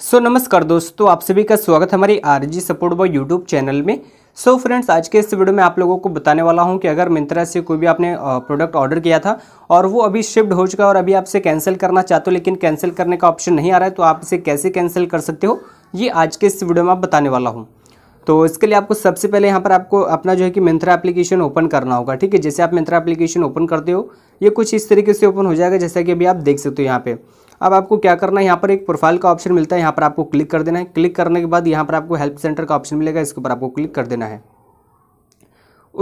सो so, नमस्कार दोस्तों आप सभी का स्वागत है हमारी R G support boy YouTube channel में सो so फ्रेंड्स आज के इस वीडियो में आप लोगों को बताने वाला हूं कि अगर मिंत्रा से कोई भी आपने प्रोडक्ट ऑर्डर किया था और वो अभी शिफ्ट हो चुका है और अभी आपसे कैंसिल करना चाहते हो लेकिन कैंसिल करने का ऑप्शन नहीं आ रहा है तो आप इसे कैसे कैंसिल कर सकते हो ये आज के इस वीडियो में आप बताने वाला हूँ तो इसके लिए आपको सबसे पहले यहाँ पर आपको अपना जो है कि मिंत्रा एप्लीकेशन ओपन करना होगा ठीक है जैसे आप मिंत्रा एप्लीकेशन ओपन करते हो ये कुछ इस तरीके से ओपन हो जाएगा जैसा कि अभी आप देख सकते हो यहाँ पर अब आपको क्या करना है यहाँ पर एक प्रोफाइल का ऑप्शन मिलता है यहाँ पर आपको क्लिक कर देना है क्लिक करने के बाद यहाँ पर आपको हेल्प सेंटर का ऑप्शन मिलेगा इसके ऊपर आपको क्लिक कर देना है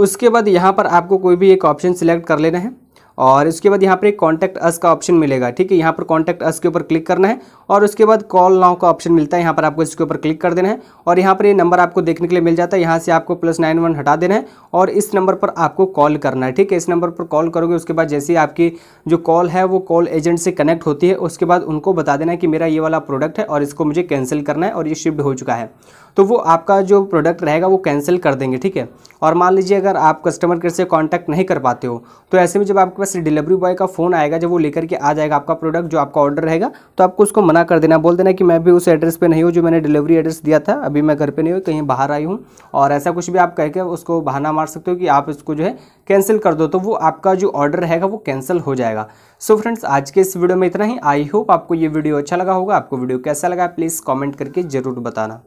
उसके बाद यहाँ पर आपको कोई भी एक ऑप्शन सिलेक्ट कर लेना है और इसके बाद यहाँ पर एक कॉन्टैक्ट अस का ऑप्शन मिलेगा ठीक है यहाँ पर कॉन्टैक्ट अस के ऊपर क्लिक करना है और उसके बाद कॉल नाव का ऑप्शन मिलता है यहाँ पर आपको इसके ऊपर क्लिक कर देना है और यहाँ पर ये यह नंबर आपको देखने के लिए मिल जाता है यहाँ से आपको प्लस नाइन वन हटा देना है और इस नंबर पर आपको कॉल करना है ठीक है इस नंबर पर कॉल करोगे उसके बाद जैसे आपकी जो कॉल है वो कॉल एजेंट से कनेक्ट होती है उसके बाद उनको बता देना है कि मेरा ये वाला प्रोडक्ट है और इसको मुझे कैंसिल करना है और ये शिफ्ट हो चुका है तो वो आपका जो प्रोडक्ट रहेगा वो कैंसिल कर देंगे ठीक है और मान लीजिए अगर आप कस्टमर केयर से कॉन्टैक्ट नहीं कर पाते हो तो ऐसे में जब आपके पास डिलीवरी बॉय का फ़ोन आएगा जब वो लेकर के आ जाएगा आपका प्रोडक्ट जो आपका ऑर्डर रहेगा तो आपको उसको मना कर देना बोल देना कि मैं भी उस एड्रेस पर नहीं हूँ जो मैंने डिलीवरी एड्रेस दिया था अभी मैं घर पर नहीं हूँ कहीं बाहर आई हूँ और ऐसा कुछ भी आप कह के उसको बहाना मार सकते हो कि आप इसको जो है कैंसिल कर दो तो वो आपका जो ऑर्डर रहेगा वो कैंसिल हो जाएगा सो so फ्रेंड्स आज के इस वीडियो में इतना ही आई होप आपको ये वीडियो अच्छा लगा होगा आपको वीडियो कैसा लगा प्लीज़ कॉमेंट करके ज़रूर बताना